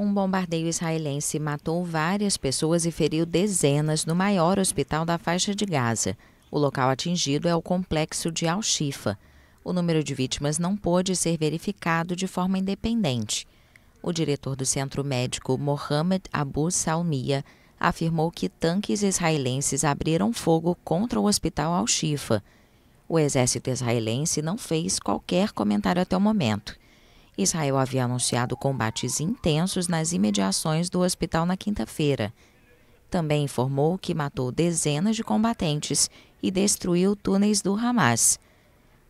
um bombardeio israelense matou várias pessoas e feriu dezenas no maior hospital da faixa de Gaza. O local atingido é o complexo de Al-Shifa. O número de vítimas não pôde ser verificado de forma independente. O diretor do centro médico Mohamed Abu Salmia afirmou que tanques israelenses abriram fogo contra o hospital Al-Shifa. O exército israelense não fez qualquer comentário até o momento. Israel havia anunciado combates intensos nas imediações do hospital na quinta-feira. Também informou que matou dezenas de combatentes e destruiu túneis do Hamas.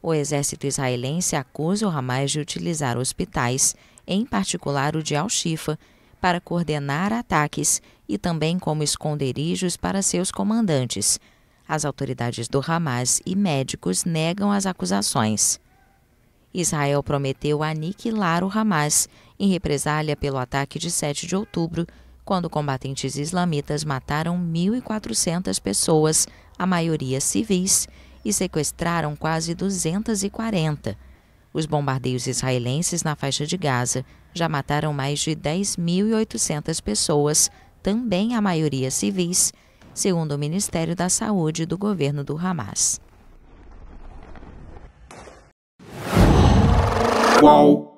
O exército israelense acusa o Hamas de utilizar hospitais, em particular o de Al-Shifa, para coordenar ataques e também como esconderijos para seus comandantes. As autoridades do Hamas e médicos negam as acusações. Israel prometeu aniquilar o Hamas em represália pelo ataque de 7 de outubro, quando combatentes islamitas mataram 1.400 pessoas, a maioria civis, e sequestraram quase 240. Os bombardeios israelenses na faixa de Gaza já mataram mais de 10.800 pessoas, também a maioria civis, segundo o Ministério da Saúde do governo do Hamas. qual